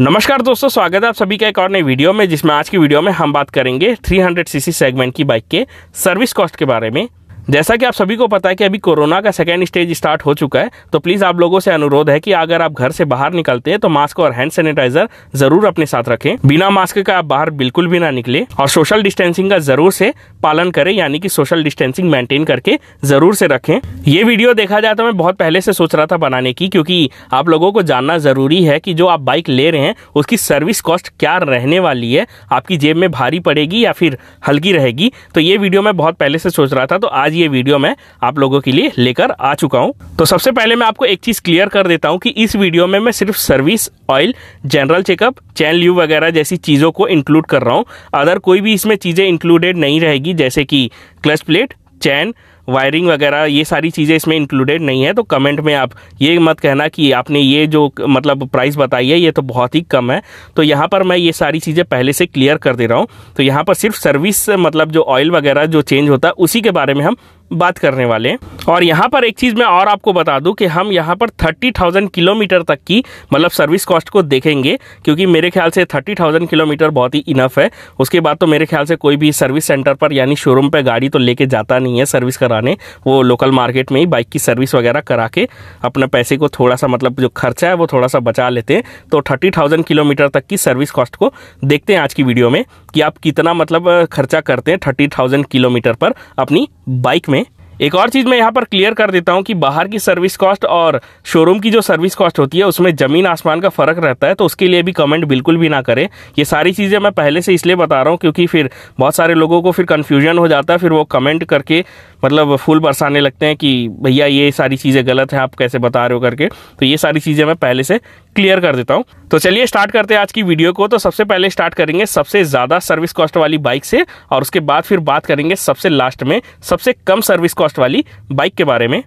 नमस्कार दोस्तों स्वागत है आप सभी का एक और नई वीडियो में जिसमें आज की वीडियो में हम बात करेंगे 300 सीसी सेगमेंट की बाइक के सर्विस कॉस्ट के बारे में जैसा कि आप सभी को पता है कि अभी कोरोना का सेकेंड स्टेज स्टार्ट हो चुका है तो प्लीज़ आप लोगों से अनुरोध है कि अगर आप घर से बाहर निकलते हैं तो मास्क और हैंड सैनिटाइजर जरूर अपने साथ रखें बिना मास्क का आप बाहर बिल्कुल भी ना निकले और सोशल डिस्टेंसिंग का जरूर से पालन करें यानी कि सोशल डिस्टेंसिंग मेंटेन करके जरूर से रखें ये वीडियो देखा जाए तो मैं बहुत पहले से सोच रहा था बनाने की क्योंकि आप लोगों को जानना जरूरी है कि जो आप बाइक ले रहे हैं उसकी सर्विस कॉस्ट क्या रहने वाली है आपकी जेब में भारी पड़ेगी या फिर हल्की रहेगी तो ये वीडियो मैं बहुत पहले से सोच रहा था तो आज आज ये वीडियो मैं आप लोगों के लिए लेकर आ चुका हूँ तो सबसे पहले मैं आपको एक चीज़ क्लियर कर देता हूँ कि इस वीडियो में मैं सिर्फ service oil general checkup chain lube वगैरह जैसी चीज़ों को इंक्लूड कर रहा हूँ अदर कोई भी इसमें चीज़ें इंक्लूडेड नहीं रहेगी जैसे कि क्लच प्लेट चैन वायरिंग वगैरह ये सारी चीज़ें इसमें इंक्लूडेड नहीं है तो कमेंट में आप ये मत कहना कि आपने ये जो मतलब प्राइस बताई है ये तो बहुत ही कम है तो यहाँ पर मैं ये सारी चीज़ें पहले से क्लियर कर दे रहा हूँ तो यहाँ पर सिर्फ सर्विस मतलब जो ऑयल वगैरह जो चेंज होता है उसी के बारे में हम बात करने वाले और यहाँ पर एक चीज़ मैं और आपको बता दूँ कि हम यहाँ पर थर्टी थाउजेंड किलोमीटर तक की मतलब सर्विस कॉस्ट को देखेंगे क्योंकि मेरे ख्याल से थर्टी थाउजेंड किलोमीटर बहुत ही इनफ है उसके बाद तो मेरे ख्याल से कोई भी सर्विस सेंटर पर यानी शोरूम पर गाड़ी तो लेके जाता नहीं है सर्विस कराने वो लोकल मार्केट में ही बाइक की सर्विस वगैरह करा के अपने पैसे को थोड़ा सा मतलब जो खर्चा है वो थोड़ा सा बचा लेते हैं तो थर्टी थाउजेंड किलोमीटर तक की सर्विस कॉस्ट को देखते हैं आज की वीडियो में कि आप कितना मतलब खर्चा करते हैं थर्टी थाउजेंड किलोमीटर पर अपनी बाइक में एक और चीज़ मैं यहाँ पर क्लियर कर देता हूँ कि बाहर की सर्विस कॉस्ट और शोरूम की जो सर्विस कॉस्ट होती है उसमें ज़मीन आसमान का फ़र्क रहता है तो उसके लिए भी कमेंट बिल्कुल भी ना करें ये सारी चीज़ें मैं पहले से इसलिए बता रहा हूँ क्योंकि फिर बहुत सारे लोगों को फिर कन्फ्यूजन हो जाता है फिर वो कमेंट करके मतलब फूल बरसाने लगते हैं कि भैया ये सारी चीज़ें गलत हैं आप कैसे बता रहे हो करके तो ये सारी चीज़ें मैं पहले से क्लियर कर देता हूँ तो चलिए स्टार्ट करते हैं आज की वीडियो को तो सबसे पहले स्टार्ट करेंगे सबसे ज़्यादा सर्विस कॉस्ट वाली बाइक से और उसके बाद फिर बात करेंगे सबसे लास्ट में सबसे कम सर्विस कॉस्ट वाली बाइक के बारे में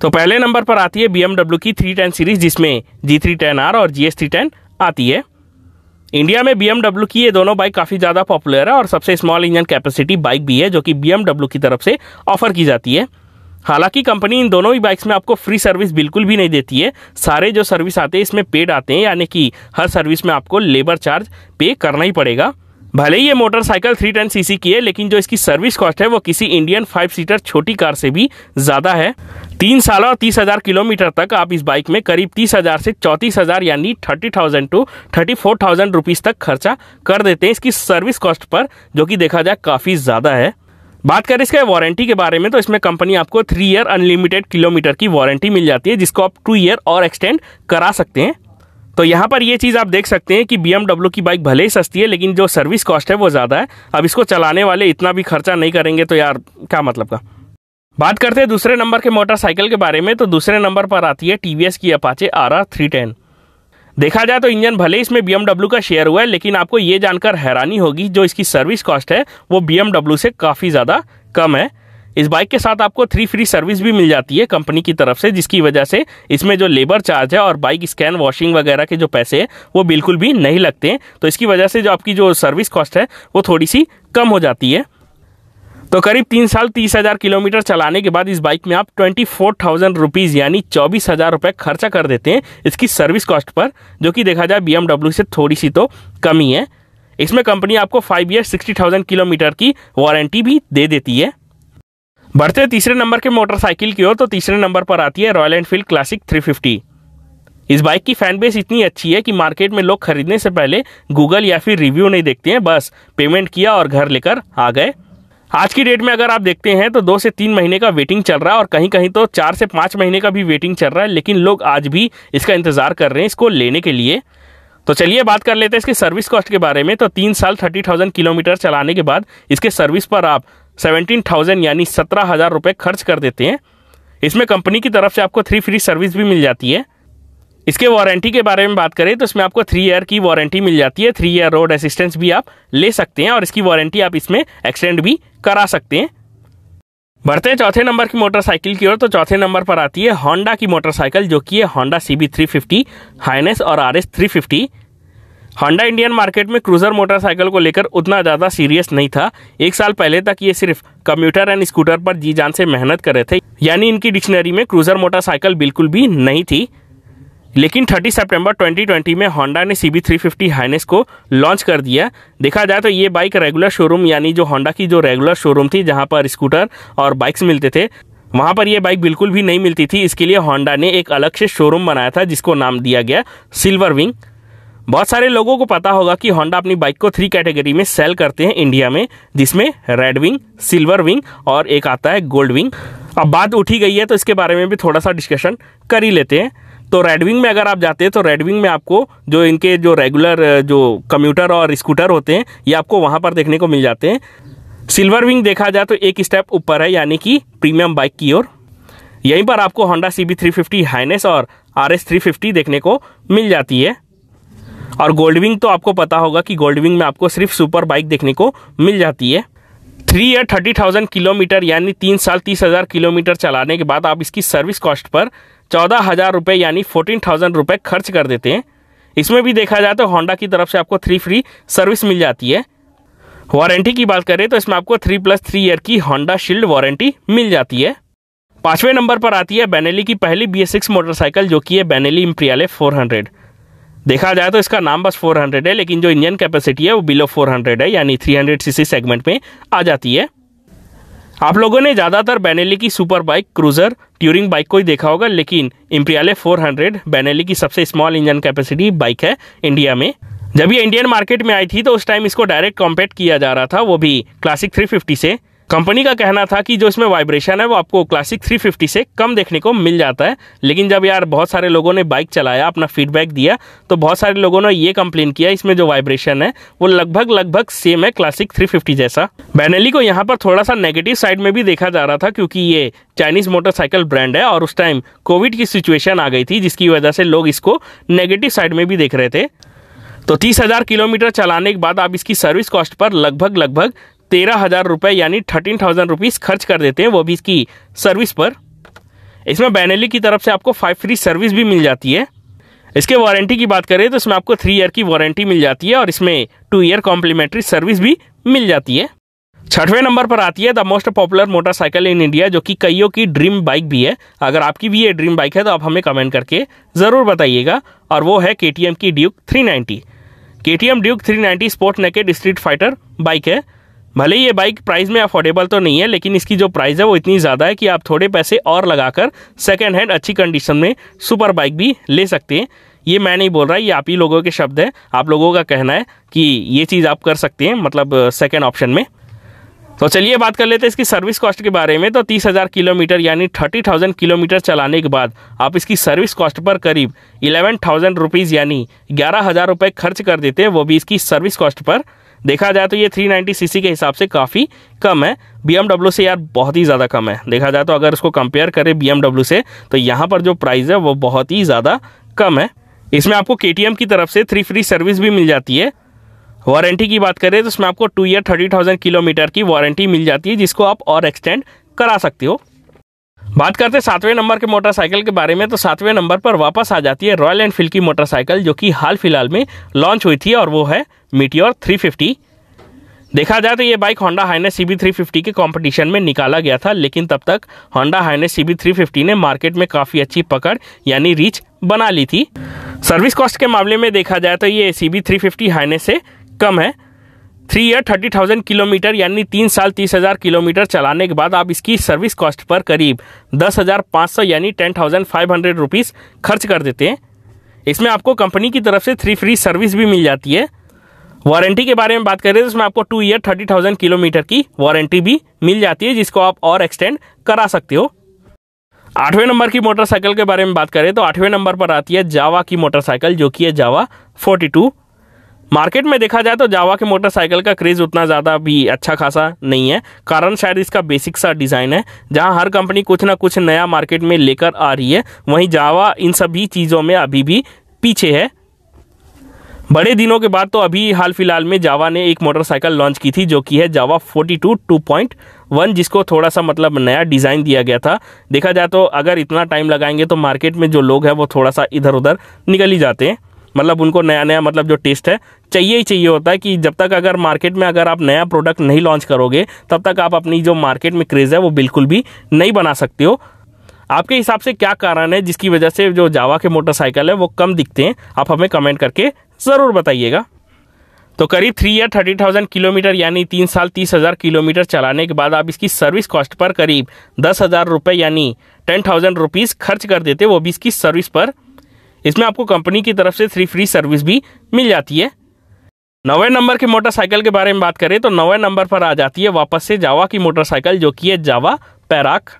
तो पहले नंबर पर आती है बी की थ्री टेन सीरीज जिसमें जी थ्री टेन आर और जी एस थ्री टेन आती है इंडिया में बी की ये दोनों बाइक काफ़ी ज़्यादा पॉपुलर है और सबसे स्मॉल इंजन कैपेसिटी बाइक भी है जो कि बी की तरफ से ऑफर की जाती है हालांकि कंपनी इन दोनों ही बाइक्स में आपको फ्री सर्विस बिल्कुल भी नहीं देती है सारे जो सर्विस आते हैं इसमें पेड आते हैं यानी कि हर सर्विस में आपको लेबर चार्ज पे करना ही पड़ेगा भले ही ये मोटरसाइकिल थ्री टेन सीसी की है लेकिन जो इसकी सर्विस कॉस्ट है वो किसी इंडियन फाइव सीटर छोटी कार से भी ज़्यादा है तीन साल और तीस हज़ार किलोमीटर तक आप इस बाइक में करीब तीस हज़ार से चौंतीस हज़ार यानी thirty thousand to thirty four thousand rupees तक खर्चा कर देते हैं इसकी सर्विस कॉस्ट पर जो कि देखा जाए काफ़ी ज़्यादा है बात करें इसके वारंटी के बारे में तो इसमें कंपनी आपको थ्री ईयर अनलिमिटेड किलोमीटर की वारंटी मिल जाती है जिसको आप टू ईयर और एक्सटेंड करा सकते हैं तो यहाँ पर ये चीज़ आप देख सकते हैं कि बी की बाइक भले ही सस्ती है लेकिन जो सर्विस कॉस्ट है वो ज़्यादा है अब इसको चलाने वाले इतना भी खर्चा नहीं करेंगे तो यार क्या मतलब का बात करते हैं दूसरे नंबर के मोटरसाइकिल के बारे में तो दूसरे नंबर पर आती है टी की Apache R R three ten देखा जाए तो इंजन भले इसमें बीएमडब्ल्यू का शेयर हुआ है लेकिन आपको ये जानकर हैरानी होगी जो इसकी सर्विस कॉस्ट है वो बीएमडब्ल्यू से काफ़ी ज़्यादा कम है इस बाइक के साथ आपको थ्री फ्री सर्विस भी मिल जाती है कंपनी की तरफ से जिसकी वजह से इसमें जो लेबर चार्ज है और बाइक स्कैन वॉशिंग वगैरह के जो पैसे हैं वो बिल्कुल भी नहीं लगते हैं तो इसकी वजह से जो आपकी जो सर्विस कॉस्ट है वो थोड़ी सी कम हो जाती है तो करीब तीन साल तीस हज़ार किलोमीटर चलाने के बाद इस बाइक में आप ट्वेंटी फोर थाउजेंड रुपीज़ यानी चौबीस हज़ार रुपये खर्चा कर देते हैं इसकी सर्विस कॉस्ट पर जो कि देखा जाए बी से थोड़ी सी तो कमी है इसमें कंपनी आपको five year sixty thousand kilometre की वारंटी भी दे देती है बढ़ते तीसरे नंबर के मोटरसाइकिल की ओर तो तीसरे नंबर पर आती है रॉयल एनफील्ड क्लासिक थ्री इस बाइक की फैन बेस इतनी अच्छी है कि मार्केट में लोग खरीदने से पहले गूगल या फिर रिव्यू नहीं देखते हैं बस पेमेंट किया और घर लेकर आ गए आज की डेट में अगर आप देखते हैं तो दो से तीन महीने का वेटिंग चल रहा है और कहीं कहीं तो चार से पाँच महीने का भी वेटिंग चल रहा है लेकिन लोग आज भी इसका इंतज़ार कर रहे हैं इसको लेने के लिए तो चलिए बात कर लेते हैं इसके सर्विस कॉस्ट के बारे में तो तीन साल थर्टी थाउजेंड किलोमीटर चलाने के बाद इसके सर्विस पर आप सेवेंटीन थाउजेंड यानी सत्रह हज़ार रुपये खर्च कर देते हैं इसमें कंपनी की तरफ से आपको थ्री फ्री सर्विस भी मिल जाती है इसके वारंटी के बारे में बात करें तो इसमें आपको थ्री ईयर की वारंटी मिल जाती है थ्री ईयर रोड असिस्टेंस भी आप ले सकते हैं और इसकी वारंटी आप इसमें एक्सटेंड भी करा सकते हैं बढ़ते हैं चौथे नंबर की मोटरसाइकिल की ओर तो चौथे नंबर पर आती है होंडा की मोटरसाइकिल जो कि है Honda C B three fifty Highness और R S three fifty Honda Indian market में क्रूजर मोटरसाइकिल को लेकर उतना ज़्यादा सीरियस नहीं था एक साल पहले तक ये सिर्फ कंप्यूटर एंड स्कूटर पर जी जान से मेहनत कर रहे थे यानी इनकी डिक्शनरी में क्रूजर मोटरसाइकिल बिल्कुल भी नहीं थी लेकिन 30 सितंबर 2020 में होंडा ने C B three fifty Highness को लॉन्च कर दिया देखा जाए तो ये बाइक रेगुलर शोरूम यानी जो होंडा की जो रेगुलर शोरूम थी जहां पर स्कूटर और बाइक्स मिलते थे वहां पर ये बाइक बिल्कुल भी नहीं मिलती थी इसके लिए होंडा ने एक अलग से शोरूम बनाया था जिसको नाम दिया गया सिल्वर विंग बहुत सारे लोगों को पता होगा कि होंडा अपनी बाइक को थ्री कैटेगरी में सेल करते हैं इंडिया में जिसमें रेड विंग सिल्वर विंग और एक आता है गोल्ड विंग अब बात उठी गई है तो इसके बारे में भी थोड़ा सा डिस्कशन कर ही लेते हैं तो रेडविंग में अगर आप जाते हैं तो रेडविंग में आपको जो इनके जो रेगुलर जो कम्यूटर और स्कूटर होते हैं ये आपको वहाँ पर देखने को मिल जाते हैं सिल्वर विंग देखा जाए तो एक स्टेप ऊपर है यानी कि प्रीमियम बाइक की ओर यहीं पर आपको Honda C B three fifty Highness और आर एस थ्री फिफ्टी देखने को मिल जाती है और गोल्ड विंग तो आपको पता होगा कि गोल्ड विंग में आपको सिर्फ सुपर बाइक देखने को मिल जाती है थ्री या थर्टी थाउजेंड किलोमीटर यानी तीन साल तीस हज़ार किलोमीटर चलाने के बाद आप इसकी सर्विस कॉस्ट पर चौदह हज़ार रुपये यानी फोर्टीन थाउजेंड रुपये खर्च कर देते हैं इसमें भी देखा जाए तो होंडा की तरफ से आपको थ्री फ्री सर्विस मिल जाती है वारंटी की बात करें तो इसमें आपको थ्री प्लस थ्री ईयर की होंडा शील्ड वारंटी मिल जाती है पाँचवें नंबर पर आती है बैनेली की पहली बी मोटरसाइकिल जो कि है बैनेली इम्प्रियाले फोर देखा जाए तो इसका नाम बस 400 है लेकिन जो इंजन कैपेसिटी है वो बिलो 400 है यानी 300 सीसी सेगमेंट में आ जाती है आप लोगों ने ज़्यादातर बैनेली की super bike cruiser touring bike को ही देखा होगा लेकिन इम्प्रियाले 400 बैनली की सबसे स्मॉल इंजन कैपेसिटी बाइक है इंडिया में जब ये इंडियन मार्केट में आई थी तो उस टाइम इसको डायरेक्ट कॉम्पेट किया जा रहा था वो भी क्लासिक 350 से कंपनी का कहना था कि जो इसमें वाइब्रेशन है वो आपको क्लासिक 350 से कम देखने को मिल जाता है लेकिन जब यार बहुत सारे लोगों ने बाइक चलाया अपना फीडबैक दिया तो बहुत सारे लोगों ने ये कंप्लेन किया इसमें जो वाइब्रेशन है वो लगभग लगभग सेम है क्लासिक 350 जैसा बैनली को यहाँ पर थोड़ा सा नेगेटिव साइड में भी देखा जा रहा था क्योंकि ये चाइनीज मोटरसाइकिल ब्रांड है और उस टाइम कोविड की सिचुएशन आ गई थी जिसकी वजह से लोग इसको नेगेटिव साइड में भी देख रहे थे तो तीस हज़ार किलोमीटर चलाने के बाद आप इसकी सर्विस कॉस्ट पर लगभग लगभग तेरह हज़ार रुपए यानी थर्टीन थाउजेंड रुपीज़ खर्च कर देते हैं वो भी इसकी सर्विस पर इसमें बैनली की तरफ से आपको फाइव फ्री सर्विस भी मिल जाती है इसके वारंटी की बात करें तो इसमें आपको थ्री ईयर की वारंटी मिल जाती है और इसमें टू ईयर कॉम्प्लीमेंट्री सर्विस भी मिल जाती है छठवें नंबर पर आती है the most popular motorcycle in India जो कि कईयों की ड्रीम बाइक भी है अगर आपकी भी ये ड्रीम बाइक है तो आप हमें कमेंट करके ज़रूर बताइएगा और वो है के की ड्यूक 390 के Duke 390 sport naked street fighter bike है भले ही ये बाइक प्राइस में अफोर्डेबल तो नहीं है लेकिन इसकी जो प्राइस है वो इतनी ज़्यादा है कि आप थोड़े पैसे और लगाकर सेकेंड हैंड अच्छी कंडीशन में सुपर बाइक भी ले सकते हैं ये मैं नहीं बोल रहा ये आप ही लोगों के शब्द हैं आप लोगों का कहना है कि ये चीज़ आप कर सकते हैं मतलब सेकेंड ऑप्शन में तो चलिए बात कर लेते हैं इसकी सर्विस कॉस्ट के बारे में तो तीस हज़ार किलोमीटर यानी थर्टी थाउजेंड किलोमीटर चलाने के बाद आप इसकी सर्विस कॉस्ट पर करीब इलेवन थाउजेंड रुपीज़ यानी ग्यारह हज़ार रुपये खर्च कर देते हैं वो भी इसकी सर्विस कॉस्ट पर देखा जाए तो ये 390 सीसी के हिसाब से काफ़ी कम है बी से यार बहुत ही ज़्यादा कम है देखा जाए तो अगर इसको कंपेयर करें बी से तो यहाँ पर जो प्राइस है वो बहुत ही ज़्यादा कम है इसमें आपको के की तरफ से थ्री फ्री सर्विस भी मिल जाती है वारंटी की बात करें तो इसमें आपको two year thirty thousand kilometre की वारंटी मिल जाती है जिसको आप और एक्सटेंड करा सकते हो बात करते हैं सातवें नंबर के मोटरसाइकिल के बारे में तो सातवें नंबर पर वापस आ जाती है रॉयल एनफील्ड की मोटरसाइकिल जो कि हाल फिलहाल में लॉन्च हुई थी और वो है मीटियोर 350 देखा जाए तो ये bike Honda Highness C B के कंपटीशन में निकाला गया था लेकिन तब तक होंडा हाइनेस सी बी ने मार्केट में काफ़ी अच्छी पकड़ यानी रीच बना ली थी सर्विस कॉस्ट के मामले में देखा जाए तो ये सी बी थ्री हाइनेस से कम है three year thirty thousand kilometre यानी तीन साल तीस हज़ार किलोमीटर चलाने के बाद आप इसकी सर्विस कॉस्ट पर करीब दस हज़ार पाँच सौ यानी ten thousand five hundred rupees खर्च कर देते हैं इसमें आपको कंपनी की तरफ से थ्री फ्री सर्विस भी मिल जाती है वारंटी के बारे में बात करें तो इसमें आपको two year thirty thousand kilometre की वारंटी भी मिल जाती है जिसको आप और एक्सटेंड करा सकते हो आठवें नंबर की मोटरसाइकिल के बारे में बात करें तो आठवें नंबर पर आती है जावा की मोटरसाइकिल जो कि है जावा 42 मार्केट में देखा जाए तो जावा के मोटरसाइकिल का क्रेज़ उतना ज़्यादा भी अच्छा खासा नहीं है कारण शायद इसका बेसिक सा डिज़ाइन है जहां हर कंपनी कुछ ना कुछ नया मार्केट में लेकर आ रही है वहीं जावा इन सभी चीज़ों में अभी भी पीछे है बड़े दिनों के बाद तो अभी हाल फिलहाल में जावा ने एक मोटरसाइकिल लॉन्च की थी जो कि है जावा 42 2.1 जिसको थोड़ा सा मतलब नया डिज़ाइन दिया गया था देखा जाए तो अगर इतना टाइम लगाएंगे तो मार्केट में जो लोग हैं वो थोड़ा सा इधर उधर निकल ही जाते हैं मतलब उनको नया नया मतलब जो टेस्ट है चाहिए ही चाहिए होता है कि जब तक अगर मार्केट में अगर आप नया प्रोडक्ट नहीं लॉन्च करोगे तब तक आप अपनी जो मार्केट में क्रेज़ है वो बिल्कुल भी नहीं बना सकते हो आपके हिसाब से क्या कारण है जिसकी वजह से जो जावा के मोटरसाइकिल है वो कम दिखते हैं आप हमें कमेंट करके ज़रूर बताइएगा तो करीब थ्री या थर्टी थाउजेंड किलोमीटर यानी तीन साल तीस हज़ार किलोमीटर चलाने के बाद आप इसकी सर्विस कॉस्ट पर करीब दस हज़ार रुपये यानी टेन थाउजेंड रुपीज़ खर्च कर देते वो भी इसकी सर्विस पर इसमें आपको कंपनी की तरफ से थ्री फ्री सर्विस भी मिल जाती है नवे नंबर की मोटरसाइकिल के बारे में बात करें तो नवे नंबर पर आ जाती है वापस से जावा की मोटरसाइकिल जो कि है जावा पैराक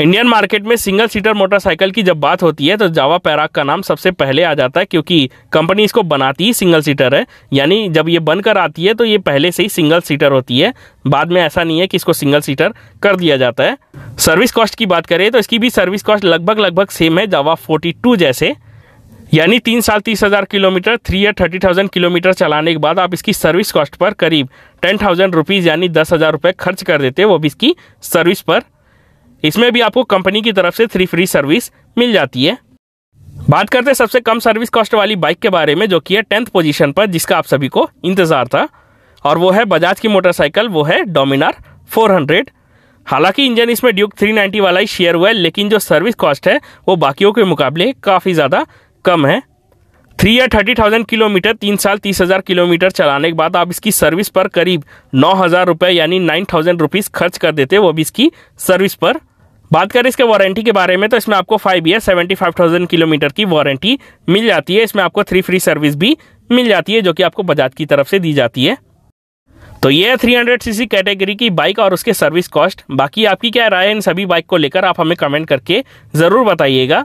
इंडियन मार्केट में सिंगल सीटर मोटरसाइकिल की जब बात होती है तो जावा पैराग का नाम सबसे पहले आ जाता है क्योंकि कंपनी इसको बनाती ही सिंगल सीटर है यानी जब ये बनकर आती है तो ये पहले से ही सिंगल सीटर होती है बाद में ऐसा नहीं है कि इसको सिंगल सीटर कर दिया जाता है सर्विस कॉस्ट की बात करें तो इसकी भी सर्विस कॉस्ट लगभग लगभग सेम है जावा फोर्टी जैसे यानी तीन साल तीस हज़ार किलोमीटर थ्री या थर्टी थाउजेंड किलोमीटर चलाने के बाद आप इसकी सर्विस कॉस्ट पर करीब टेन थाउजेंड रुपीज़ यानी दस हज़ार रुपये खर्च कर देते हैं वो भी इसकी सर्विस पर इसमें भी आपको कंपनी की तरफ से थ्री फ्री सर्विस मिल जाती है बात करते हैं सबसे कम सर्विस कॉस्ट वाली बाइक के बारे में जो कि है टेंथ पोजीशन पर जिसका आप सभी को इंतज़ार था और वो है बजाज की मोटरसाइकिल वो है डोमिनार 400 हालांकि इंजन इसमें ड्यूक 390 वाला ही शेयर हुआ है लेकिन जो सर्विस कॉस्ट है वो बाकियों के मुकाबले काफ़ी ज़्यादा कम है थ्री या थर्टी थाउजेंड किलोमीटर तीन साल तीस हज़ार किलोमीटर चलाने के बाद आप इसकी सर्विस पर करीब नौ हज़ार रुपये यानी नाइन थाउजेंड रुपीज़ खर्च कर देते वो भी इसकी सर्विस पर बात करें इसके वारंटी के बारे में तो इसमें आपको five year seventy five thousand kilometre की वारंटी मिल जाती है इसमें आपको थ्री फ्री सर्विस भी मिल जाती है जो कि आपको बजाज की तरफ से दी जाती है तो ये है थ्री हंड्रेड सीसी कैटेगरी की बाइक और उसके सर्विस कॉस्ट बाकी आपकी क्या राय है इन सभी बाइक को लेकर आप हमें कमेंट करके ज़रूर बताइएगा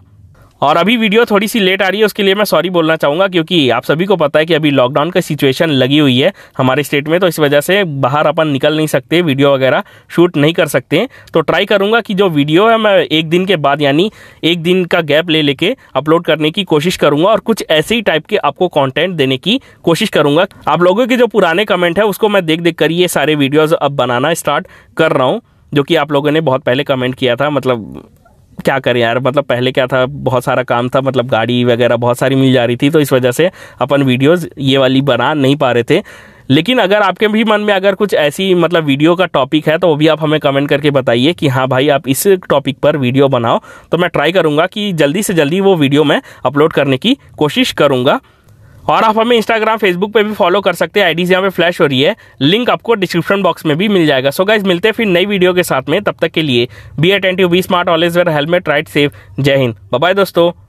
और अभी वीडियो थोड़ी सी लेट आ रही है उसके लिए मैं सॉरी बोलना चाहूँगा क्योंकि आप सभी को पता है कि अभी लॉकडाउन का सिचुएशन लगी हुई है हमारे स्टेट में तो इस वजह से बाहर अपन निकल नहीं सकते वीडियो वगैरह शूट नहीं कर सकते तो ट्राई करूँगा कि जो वीडियो है मैं एक दिन के बाद यानी एक दिन का गैप ले लेके अपलोड करने की कोशिश करूँगा और कुछ ऐसे ही टाइप के आपको कॉन्टेंट देने की कोशिश करूँगा आप लोगों के जो पुराने कमेंट है उसको मैं देख देख कर ये सारे वीडियोज़ अब बनाना स्टार्ट कर रहा हूँ जो कि आप लोगों ने बहुत पहले कमेंट किया था मतलब क्या करें यार मतलब पहले क्या था बहुत सारा काम था मतलब गाड़ी वगैरह बहुत सारी मिल जा रही थी तो इस वजह से अपन वीडियोस ये वाली बना नहीं पा रहे थे लेकिन अगर आपके भी मन में अगर कुछ ऐसी मतलब वीडियो का टॉपिक है तो वो भी आप हमें कमेंट करके बताइए कि हाँ भाई आप इस टॉपिक पर वीडियो बनाओ तो मैं ट्राई करूँगा कि जल्दी से जल्दी वो वीडियो मैं अपलोड करने की कोशिश करूँगा और आप हमें इंस्टाग्राम फेसबुक पे भी फॉलो कर सकते हैं आईडीज यहाँ पे फ्लैश हो रही है लिंक आपको डिस्क्रिप्शन बॉक्स में भी मिल जाएगा सो so गाइज मिलते हैं फिर नई वीडियो के साथ में तब तक के लिए be attentive be smart always wear helmet right safe Jai Hind bye दोस्तों